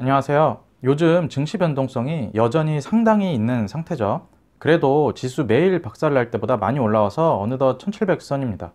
안녕하세요. 요즘 증시 변동성이 여전히 상당히 있는 상태죠. 그래도 지수 매일 박살날 때보다 많이 올라와서 어느덧 1700선입니다.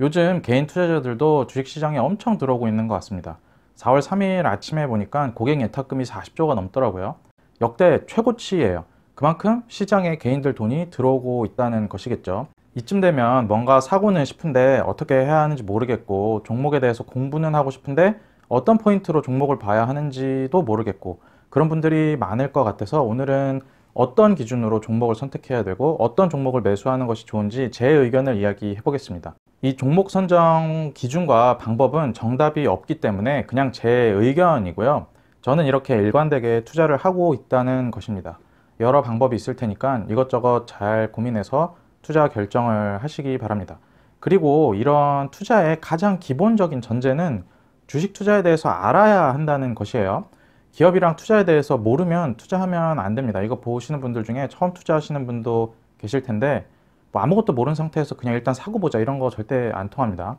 요즘 개인 투자자들도 주식시장에 엄청 들어오고 있는 것 같습니다. 4월 3일 아침에 보니까 고객 예탁금이 40조가 넘더라고요. 역대 최고치예요. 그만큼 시장에 개인들 돈이 들어오고 있다는 것이겠죠. 이쯤 되면 뭔가 사고는 싶은데 어떻게 해야 하는지 모르겠고 종목에 대해서 공부는 하고 싶은데 어떤 포인트로 종목을 봐야 하는지도 모르겠고 그런 분들이 많을 것 같아서 오늘은 어떤 기준으로 종목을 선택해야 되고 어떤 종목을 매수하는 것이 좋은지 제 의견을 이야기해 보겠습니다. 이 종목 선정 기준과 방법은 정답이 없기 때문에 그냥 제 의견이고요. 저는 이렇게 일관되게 투자를 하고 있다는 것입니다. 여러 방법이 있을 테니까 이것저것 잘 고민해서 투자 결정을 하시기 바랍니다. 그리고 이런 투자의 가장 기본적인 전제는 주식 투자에 대해서 알아야 한다는 것이에요. 기업이랑 투자에 대해서 모르면 투자하면 안 됩니다. 이거 보시는 분들 중에 처음 투자하시는 분도 계실 텐데 뭐 아무것도 모르는 상태에서 그냥 일단 사고 보자 이런 거 절대 안 통합니다.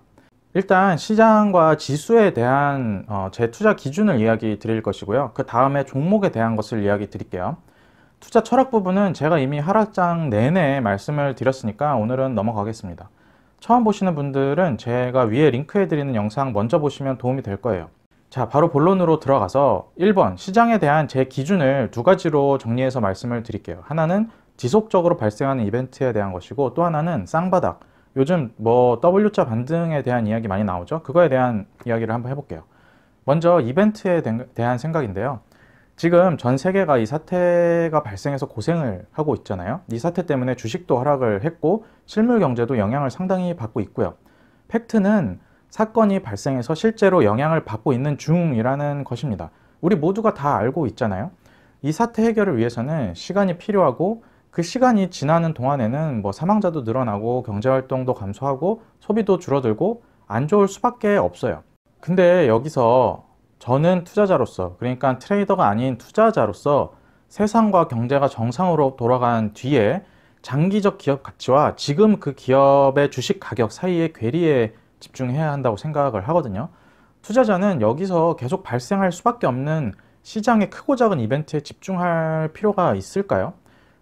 일단 시장과 지수에 대한 어, 제 투자 기준을 이야기 드릴 것이고요. 그 다음에 종목에 대한 것을 이야기 드릴게요. 투자 철학 부분은 제가 이미 하락장 내내 말씀을 드렸으니까 오늘은 넘어가겠습니다. 처음 보시는 분들은 제가 위에 링크해드리는 영상 먼저 보시면 도움이 될 거예요. 자, 바로 본론으로 들어가서 1번 시장에 대한 제 기준을 두 가지로 정리해서 말씀을 드릴게요. 하나는 지속적으로 발생하는 이벤트에 대한 것이고 또 하나는 쌍바닥. 요즘 뭐 W자 반등에 대한 이야기 많이 나오죠. 그거에 대한 이야기를 한번 해볼게요. 먼저 이벤트에 대한 생각인데요. 지금 전 세계가 이 사태가 발생해서 고생을 하고 있잖아요. 이 사태 때문에 주식도 하락을 했고 실물 경제도 영향을 상당히 받고 있고요. 팩트는 사건이 발생해서 실제로 영향을 받고 있는 중이라는 것입니다. 우리 모두가 다 알고 있잖아요. 이 사태 해결을 위해서는 시간이 필요하고 그 시간이 지나는 동안에는 뭐 사망자도 늘어나고 경제활동도 감소하고 소비도 줄어들고 안 좋을 수밖에 없어요. 근데 여기서 저는 투자자로서 그러니까 트레이더가 아닌 투자자로서 세상과 경제가 정상으로 돌아간 뒤에 장기적 기업 가치와 지금 그 기업의 주식 가격 사이의 괴리에 집중해야 한다고 생각을 하거든요. 투자자는 여기서 계속 발생할 수밖에 없는 시장의 크고 작은 이벤트에 집중할 필요가 있을까요?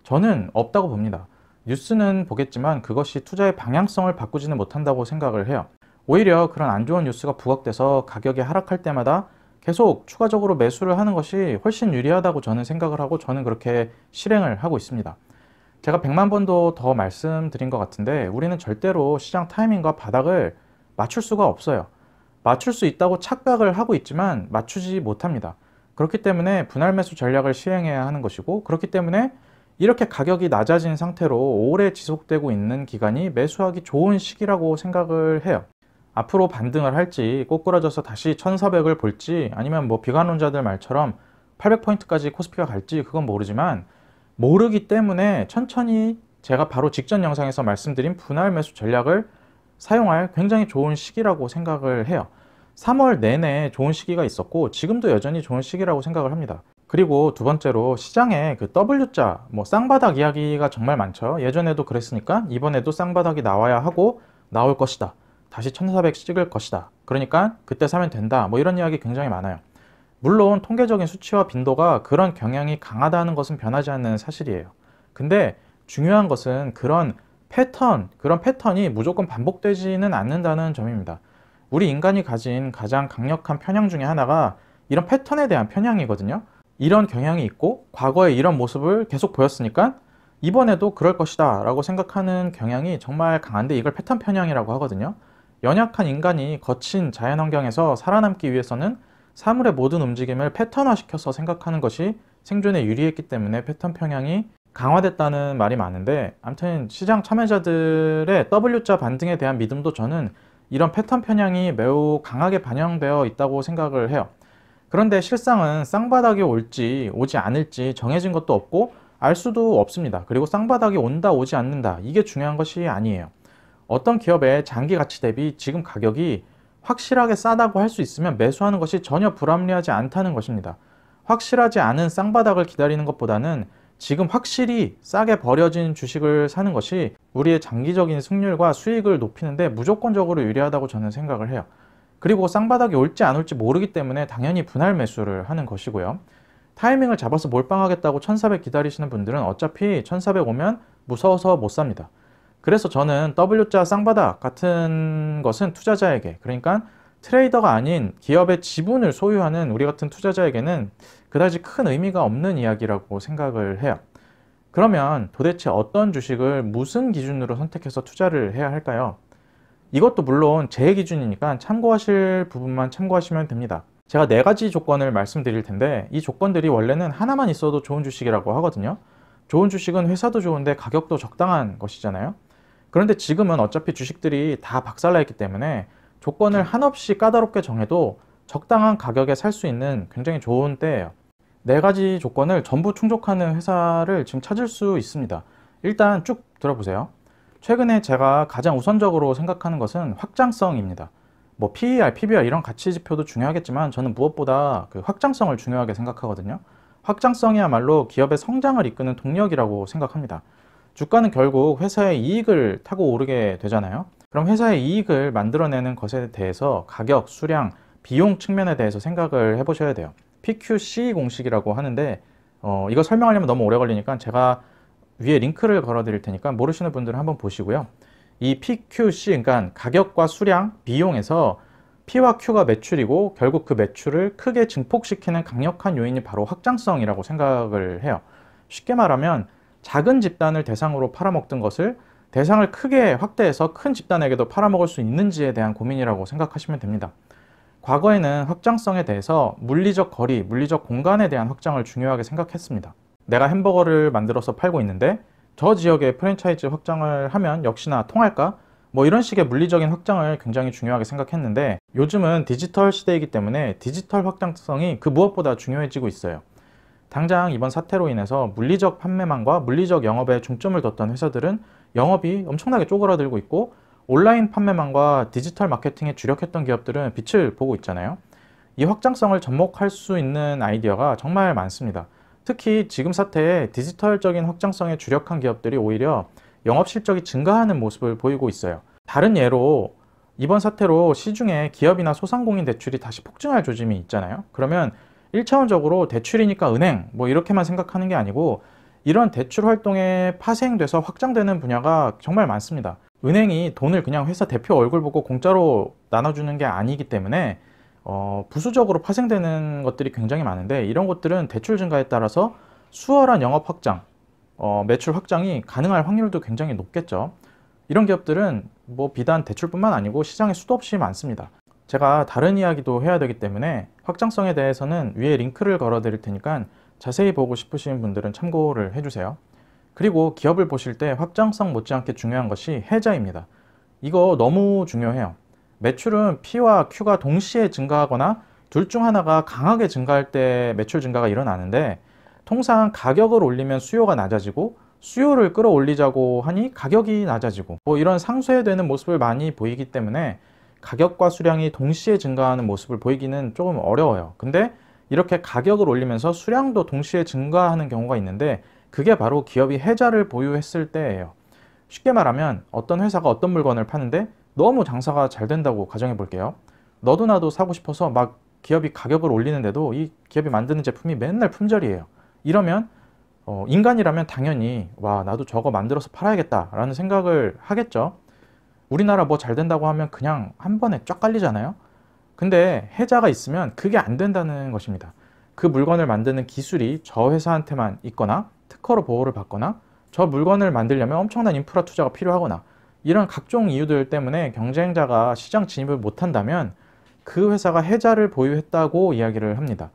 저는 없다고 봅니다. 뉴스는 보겠지만 그것이 투자의 방향성을 바꾸지는 못한다고 생각을 해요. 오히려 그런 안 좋은 뉴스가 부각돼서 가격이 하락할 때마다 계속 추가적으로 매수를 하는 것이 훨씬 유리하다고 저는 생각을 하고 저는 그렇게 실행을 하고 있습니다. 제가 100만 번도 더 말씀드린 것 같은데 우리는 절대로 시장 타이밍과 바닥을 맞출 수가 없어요. 맞출 수 있다고 착각을 하고 있지만 맞추지 못합니다. 그렇기 때문에 분할 매수 전략을 시행해야 하는 것이고 그렇기 때문에 이렇게 가격이 낮아진 상태로 오래 지속되고 있는 기간이 매수하기 좋은 시기라고 생각을 해요. 앞으로 반등을 할지 꼬꾸라져서 다시 1400을 볼지 아니면 뭐 비관론자들 말처럼 800포인트까지 코스피가 갈지 그건 모르지만 모르기 때문에 천천히 제가 바로 직전 영상에서 말씀드린 분할 매수 전략을 사용할 굉장히 좋은 시기라고 생각을 해요. 3월 내내 좋은 시기가 있었고 지금도 여전히 좋은 시기라고 생각을 합니다. 그리고 두 번째로 시장에 그 W자 뭐 쌍바닥 이야기가 정말 많죠. 예전에도 그랬으니까 이번에도 쌍바닥이 나와야 하고 나올 것이다. 다시 1400 찍을 것이다. 그러니까 그때 사면 된다. 뭐 이런 이야기 굉장히 많아요. 물론 통계적인 수치와 빈도가 그런 경향이 강하다는 것은 변하지 않는 사실이에요. 근데 중요한 것은 그런 패턴, 그런 패턴이 무조건 반복되지는 않는다는 점입니다. 우리 인간이 가진 가장 강력한 편향 중에 하나가 이런 패턴에 대한 편향이거든요. 이런 경향이 있고 과거에 이런 모습을 계속 보였으니까 이번에도 그럴 것이다 라고 생각하는 경향이 정말 강한데 이걸 패턴 편향이라고 하거든요. 연약한 인간이 거친 자연환경에서 살아남기 위해서는 사물의 모든 움직임을 패턴화시켜서 생각하는 것이 생존에 유리했기 때문에 패턴 평양이 강화됐다는 말이 많은데 암튼 시장 참여자들의 W자 반등에 대한 믿음도 저는 이런 패턴 편향이 매우 강하게 반영되어 있다고 생각을 해요. 그런데 실상은 쌍바닥이 올지 오지 않을지 정해진 것도 없고 알 수도 없습니다. 그리고 쌍바닥이 온다 오지 않는다 이게 중요한 것이 아니에요. 어떤 기업의 장기 가치 대비 지금 가격이 확실하게 싸다고 할 수 있으면 매수하는 것이 전혀 불합리하지 않다는 것입니다. 확실하지 않은 쌍바닥을 기다리는 것보다는 지금 확실히 싸게 버려진 주식을 사는 것이 우리의 장기적인 승률과 수익을 높이는데 무조건적으로 유리하다고 저는 생각을 해요. 그리고 쌍바닥이 올지 안 올지 모르기 때문에 당연히 분할 매수를 하는 것이고요. 타이밍을 잡아서 몰빵하겠다고 1400 기다리시는 분들은 어차피 1400 오면 무서워서 못 삽니다. 그래서 저는 W자 쌍바닥 같은 것은 투자자에게 그러니까 트레이더가 아닌 기업의 지분을 소유하는 우리 같은 투자자에게는 그다지 큰 의미가 없는 이야기라고 생각을 해요. 그러면 도대체 어떤 주식을 무슨 기준으로 선택해서 투자를 해야 할까요? 이것도 물론 제 기준이니까 참고하실 부분만 참고하시면 됩니다. 제가 네 가지 조건을 말씀드릴 텐데 이 조건들이 원래는 하나만 있어도 좋은 주식이라고 하거든요. 좋은 주식은 회사도 좋은데 가격도 적당한 것이잖아요. 그런데 지금은 어차피 주식들이 다 박살나 있기 때문에 조건을 한없이 까다롭게 정해도 적당한 가격에 살 수 있는 굉장히 좋은 때예요. 네 가지 조건을 전부 충족하는 회사를 지금 찾을 수 있습니다. 일단 쭉 들어보세요. 최근에 제가 가장 우선적으로 생각하는 것은 확장성입니다. 뭐 PER, PBR 이런 가치 지표도 중요하겠지만 저는 무엇보다 그 확장성을 중요하게 생각하거든요. 확장성이야말로 기업의 성장을 이끄는 동력이라고 생각합니다. 주가는 결국 회사의 이익을 타고 오르게 되잖아요. 그럼 회사의 이익을 만들어내는 것에 대해서 가격, 수량, 비용 측면에 대해서 생각을 해보셔야 돼요. PQC 공식이라고 하는데 어, 이거 설명하려면 너무 오래 걸리니까 제가 위에 링크를 걸어 드릴 테니까 모르시는 분들은 한번 보시고요. 이 PQC, 그러니까 가격과 수량, 비용에서 P와 Q가 매출이고 결국 그 매출을 크게 증폭시키는 강력한 요인이 바로 확장성이라고 생각을 해요. 쉽게 말하면 작은 집단을 대상으로 팔아먹던 것을 대상을 크게 확대해서 큰 집단에게도 팔아먹을 수 있는지에 대한 고민이라고 생각하시면 됩니다. 과거에는 확장성에 대해서 물리적 거리, 물리적 공간에 대한 확장을 중요하게 생각했습니다. 내가 햄버거를 만들어서 팔고 있는데 저 지역에 프랜차이즈 확장을 하면 역시나 통할까? 뭐 이런 식의 물리적인 확장을 굉장히 중요하게 생각했는데 요즘은 디지털 시대이기 때문에 디지털 확장성이 그 무엇보다 중요해지고 있어요. 당장 이번 사태로 인해서 물리적 판매망과 물리적 영업에 중점을 뒀던 회사들은 영업이 엄청나게 쪼그라들고 있고 온라인 판매망과 디지털 마케팅에 주력했던 기업들은 빛을 보고 있잖아요. 이 확장성을 접목할 수 있는 아이디어가 정말 많습니다. 특히 지금 사태에 디지털적인 확장성에 주력한 기업들이 오히려 영업 실적이 증가하는 모습을 보이고 있어요. 다른 예로 이번 사태로 시중에 기업이나 소상공인 대출이 다시 폭증할 조짐이 있잖아요. 그러면 일차원적으로 대출이니까 은행 뭐 이렇게만 생각하는 게 아니고 이런 대출 활동에 파생돼서 확장되는 분야가 정말 많습니다. 은행이 돈을 그냥 회사 대표 얼굴 보고 공짜로 나눠주는 게 아니기 때문에 어, 부수적으로 파생되는 것들이 굉장히 많은데 이런 것들은 대출 증가에 따라서 수월한 영업 확장, 어, 매출 확장이 가능할 확률도 굉장히 높겠죠. 이런 기업들은 뭐 비단 대출뿐만 아니고 시장에 수도 없이 많습니다. 제가 다른 이야기도 해야 되기 때문에 확장성에 대해서는 위에 링크를 걸어 드릴 테니까 자세히 보고 싶으신 분들은 참고를 해주세요. 그리고 기업을 보실 때 확장성 못지않게 중요한 것이 해자입니다. 이거 너무 중요해요. 매출은 P와 Q가 동시에 증가하거나 둘 중 하나가 강하게 증가할 때 매출 증가가 일어나는데 통상 가격을 올리면 수요가 낮아지고 수요를 끌어올리자고 하니 가격이 낮아지고 뭐 이런 상쇄되는 모습을 많이 보이기 때문에 가격과 수량이 동시에 증가하는 모습을 보이기는 조금 어려워요. 근데 이렇게 가격을 올리면서 수량도 동시에 증가하는 경우가 있는데 그게 바로 기업이 해자를 보유했을 때예요. 쉽게 말하면 어떤 회사가 어떤 물건을 파는데 너무 장사가 잘 된다고 가정해 볼게요. 너도 나도 사고 싶어서 막 기업이 가격을 올리는데도 이 기업이 만드는 제품이 맨날 품절이에요. 이러면 어, 인간이라면 당연히 와 나도 저거 만들어서 팔아야겠다라는 생각을 하겠죠. 우리나라 뭐 잘 된다고 하면 그냥 한 번에 쫙 깔리잖아요. 근데 해자가 있으면 그게 안 된다는 것입니다. 그 물건을 만드는 기술이 저 회사한테만 있거나 특허로 보호를 받거나 저 물건을 만들려면 엄청난 인프라 투자가 필요하거나 이런 각종 이유들 때문에 경쟁자가 시장 진입을 못한다면 그 회사가 해자를 보유했다고 이야기를 합니다.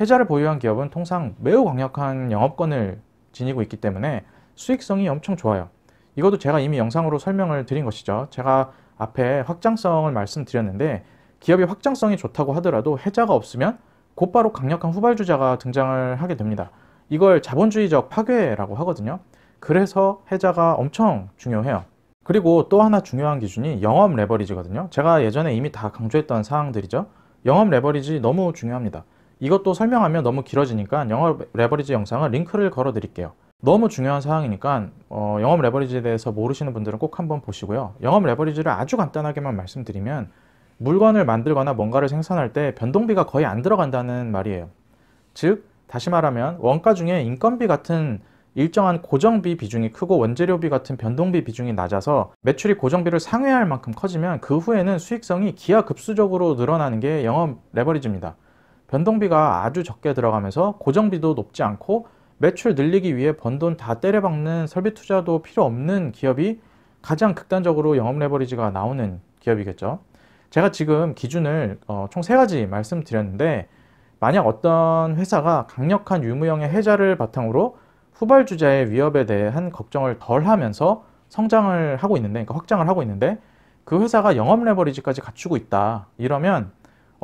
해자를 보유한 기업은 통상 매우 강력한 영업권을 지니고 있기 때문에 수익성이 엄청 좋아요. 이것도 제가 이미 영상으로 설명을 드린 것이죠. 제가 앞에 확장성을 말씀드렸는데 기업의 확장성이 좋다고 하더라도 해자가 없으면 곧바로 강력한 후발주자가 등장을 하게 됩니다. 이걸 자본주의적 파괴라고 하거든요. 그래서 해자가 엄청 중요해요. 그리고 또 하나 중요한 기준이 영업 레버리지거든요. 제가 예전에 이미 다 강조했던 사항들이죠. 영업 레버리지 너무 중요합니다. 이것도 설명하면 너무 길어지니까 영업 레버리지 영상은 링크를 걸어 드릴게요. 너무 중요한 사항이니까 어, 영업 레버리지에 대해서 모르시는 분들은 꼭 한번 보시고요. 영업 레버리지를 아주 간단하게만 말씀드리면 물건을 만들거나 뭔가를 생산할 때 변동비가 거의 안 들어간다는 말이에요. 즉 다시 말하면 원가 중에 인건비 같은 일정한 고정비 비중이 크고 원재료비 같은 변동비 비중이 낮아서 매출이 고정비를 상회할 만큼 커지면 그 후에는 수익성이 기하급수적으로 늘어나는 게 영업 레버리지입니다. 변동비가 아주 적게 들어가면서 고정비도 높지 않고 매출 늘리기 위해 번 돈 다 때려박는 설비 투자도 필요 없는 기업이 가장 극단적으로 영업 레버리지가 나오는 기업이겠죠. 제가 지금 기준을 어, 총세 가지 말씀드렸는데 만약 어떤 회사가 강력한 유무형의 해자를 바탕으로 후발 주자의 위협에 대한 걱정을 덜 하면서 성장을 하고 있는데, 그러니까 확장을 하고 있는데 그 회사가 영업 레버리지까지 갖추고 있다. 이러면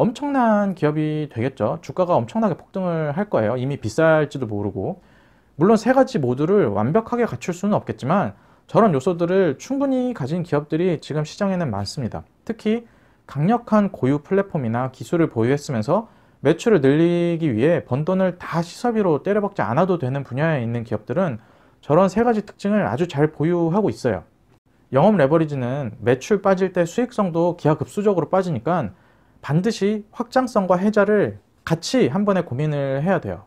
엄청난 기업이 되겠죠. 주가가 엄청나게 폭등을 할 거예요. 이미 비쌀지도 모르고. 물론 세 가지 모두를 완벽하게 갖출 수는 없겠지만 저런 요소들을 충분히 가진 기업들이 지금 시장에는 많습니다. 특히 강력한 고유 플랫폼이나 기술을 보유했으면서 매출을 늘리기 위해 번 돈을 다 시사비로 때려박지 않아도 되는 분야에 있는 기업들은 저런 세 가지 특징을 아주 잘 보유하고 있어요. 영업 레버리지는 매출 빠질 때 수익성도 기하급수적으로 빠지니까 반드시 확장성과 해자를 같이 한 번에 고민을 해야 돼요.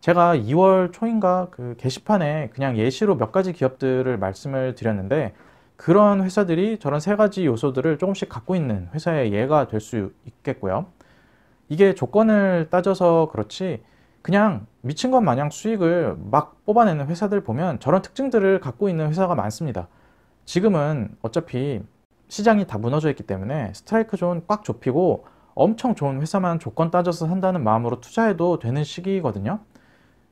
제가 2월 초인가 그 게시판에 그냥 예시로 몇 가지 기업들을 말씀을 드렸는데 그런 회사들이 저런 세 가지 요소들을 조금씩 갖고 있는 회사의 예가 될 수 있겠고요. 이게 조건을 따져서 그렇지 그냥 미친 것 마냥 수익을 막 뽑아내는 회사들 보면 저런 특징들을 갖고 있는 회사가 많습니다. 지금은 어차피 시장이 다 무너져 있기 때문에 스트라이크 존 꽉 좁히고 엄청 좋은 회사만 조건 따져서 산다는 마음으로 투자해도 되는 시기거든요.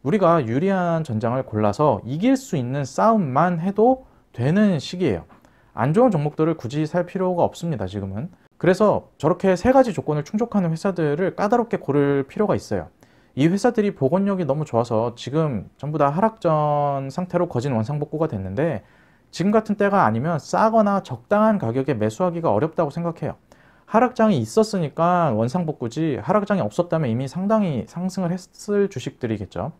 우리가 유리한 전장을 골라서 이길 수 있는 싸움만 해도 되는 시기예요. 안 좋은 종목들을 굳이 살 필요가 없습니다, 지금은. 그래서 저렇게 세 가지 조건을 충족하는 회사들을 까다롭게 고를 필요가 있어요. 이 회사들이 보건력이 너무 좋아서 지금 전부 다 하락전 상태로 거진 원상복구가 됐는데 지금 같은 때가 아니면 싸거나 적당한 가격에 매수하기가 어렵다고 생각해요. 하락장이 있었으니까 원상복구지 하락장이 없었다면 이미 상당히 상승을 했을 주식들이겠죠.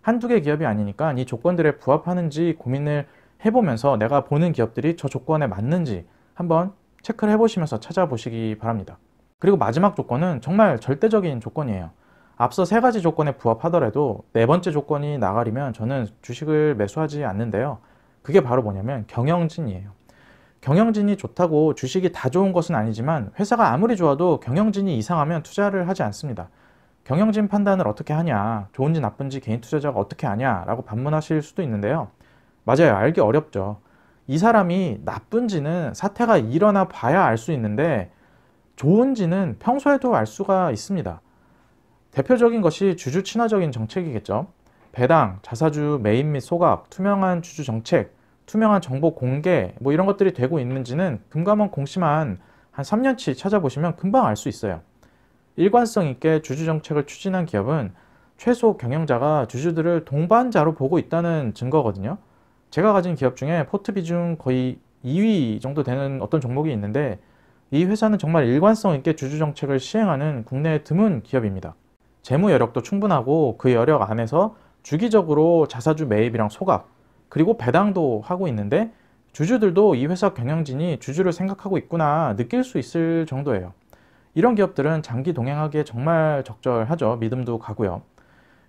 한두 개 기업이 아니니까 이 조건들에 부합하는지 고민을 해보면서 내가 보는 기업들이 저 조건에 맞는지 한번 체크를 해보시면서 찾아보시기 바랍니다. 그리고 마지막 조건은 정말 절대적인 조건이에요. 앞서 세 가지 조건에 부합하더라도 네 번째 조건이 나가리면 저는 주식을 매수하지 않는데요. 그게 바로 뭐냐면 경영진이에요. 경영진이 좋다고 주식이 다 좋은 것은 아니지만 회사가 아무리 좋아도 경영진이 이상하면 투자를 하지 않습니다. 경영진 판단을 어떻게 하냐, 좋은지 나쁜지 개인 투자자가 어떻게 하냐라고 반문하실 수도 있는데요. 맞아요. 알기 어렵죠. 이 사람이 나쁜지는 사태가 일어나 봐야 알 수 있는데 좋은지는 평소에도 알 수가 있습니다. 대표적인 것이 주주 친화적인 정책이겠죠. 배당, 자사주 매입 및 소각, 투명한 주주 정책, 투명한 정보 공개 뭐 이런 것들이 되고 있는지는 금감원 공시만 한 3년치 찾아보시면 금방 알 수 있어요. 일관성 있게 주주 정책을 추진한 기업은 최소 경영자가 주주들을 동반자로 보고 있다는 증거거든요. 제가 가진 기업 중에 포트 비중 거의 2위 정도 되는 어떤 종목이 있는데 이 회사는 정말 일관성 있게 주주 정책을 시행하는 국내의 드문 기업입니다. 재무 여력도 충분하고 그 여력 안에서 주기적으로 자사주 매입이랑 소각 그리고 배당도 하고 있는데 주주들도 이 회사 경영진이 주주를 생각하고 있구나 느낄 수 있을 정도예요. 이런 기업들은 장기 동행하기에 정말 적절하죠. 믿음도 가고요.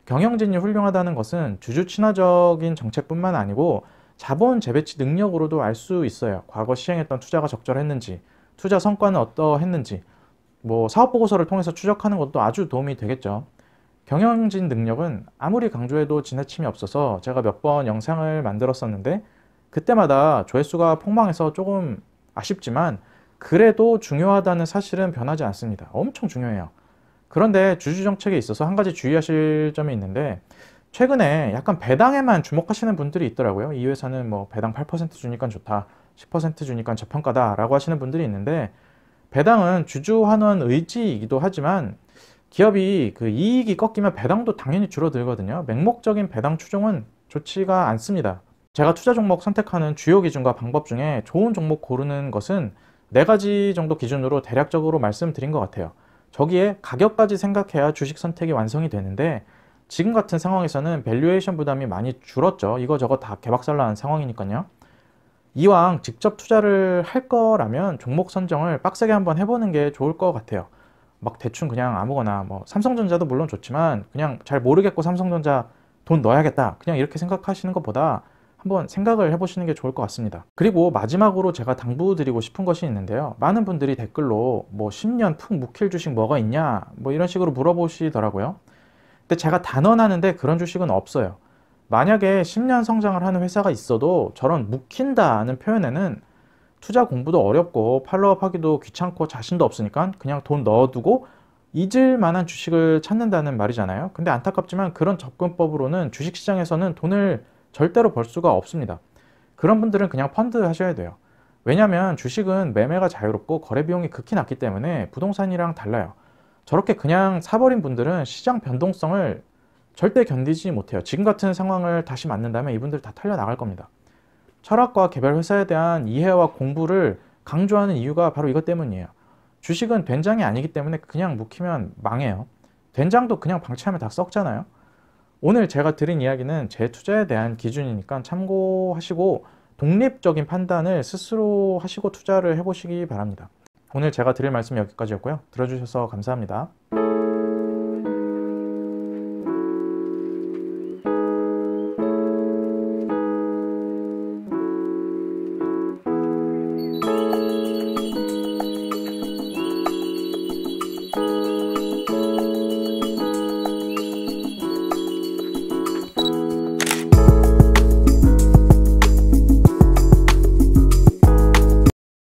경영진이 훌륭하다는 것은 주주 친화적인 정책뿐만 아니고 자본 재배치 능력으로도 알 수 있어요. 과거 시행했던 투자가 적절했는지, 투자 성과는 어떠했는지, 뭐 사업 보고서를 통해서 추적하는 것도 아주 도움이 되겠죠. 경영진 능력은 아무리 강조해도 지나침이 없어서 제가 몇 번 영상을 만들었었는데 그때마다 조회수가 폭망해서 조금 아쉽지만 그래도 중요하다는 사실은 변하지 않습니다. 엄청 중요해요. 그런데 주주 정책에 있어서 한 가지 주의하실 점이 있는데 최근에 약간 배당에만 주목하시는 분들이 있더라고요. 이 회사는 뭐 배당 8% 주니까 좋다, 10% 주니까 저평가다라고 하시는 분들이 있는데 배당은 주주 환원 의지이기도 하지만 기업이 그 이익이 꺾이면 배당도 당연히 줄어들거든요. 맹목적인 배당 추종은 좋지가 않습니다. 제가 투자 종목 선택하는 주요 기준과 방법 중에 좋은 종목 고르는 것은 네 가지 정도 기준으로 대략적으로 말씀드린 것 같아요. 저기에 가격까지 생각해야 주식 선택이 완성이 되는데 지금 같은 상황에서는 밸류에이션 부담이 많이 줄었죠. 이거저거 다개박살는 상황이니까요. 이왕 직접 투자를 할 거라면 종목 선정을 빡세게 한번 해보는 게 좋을 것 같아요. 막 대충 그냥 아무거나 뭐 삼성전자도 물론 좋지만 그냥 잘 모르겠고 삼성전자 돈 넣어야겠다 그냥 이렇게 생각하시는 것보다 한번 생각을 해보시는 게 좋을 것 같습니다 그리고 마지막으로 제가 당부드리고 싶은 것이 있는데요 많은 분들이 댓글로 뭐 10년 푹 묵힐 주식 뭐가 있냐 뭐 이런 식으로 물어보시더라고요 근데 제가 단언하는데 그런 주식은 없어요 만약에 10년 성장을 하는 회사가 있어도 저런 묵힌다는 표현에는 투자 공부도 어렵고 팔로업 하기도 귀찮고 자신도 없으니까 그냥 돈 넣어두고 잊을 만한 주식을 찾는다는 말이잖아요. 근데 안타깝지만 그런 접근법으로는 주식시장에서는 돈을 절대로 벌 수가 없습니다. 그런 분들은 그냥 펀드 하셔야 돼요. 왜냐하면 주식은 매매가 자유롭고 거래 비용이 극히 낮기 때문에 부동산이랑 달라요. 저렇게 그냥 사버린 분들은 시장 변동성을 절대 견디지 못해요. 지금 같은 상황을 다시 맞는다면 이분들 다 털려나갈 겁니다. 철학과 개발 회사에 대한 이해와 공부를 강조하는 이유가 바로 이것 때문이에요. 주식은 된장이 아니기 때문에 그냥 묵히면 망해요. 된장도 그냥 방치하면 다 썩잖아요. 오늘 제가 드린 이야기는 제 투자에 대한 기준이니까 참고하시고 독립적인 판단을 스스로 하시고 투자를 해보시기 바랍니다. 오늘 제가 드릴 말씀 여기까지였고요. 들어주셔서 감사합니다.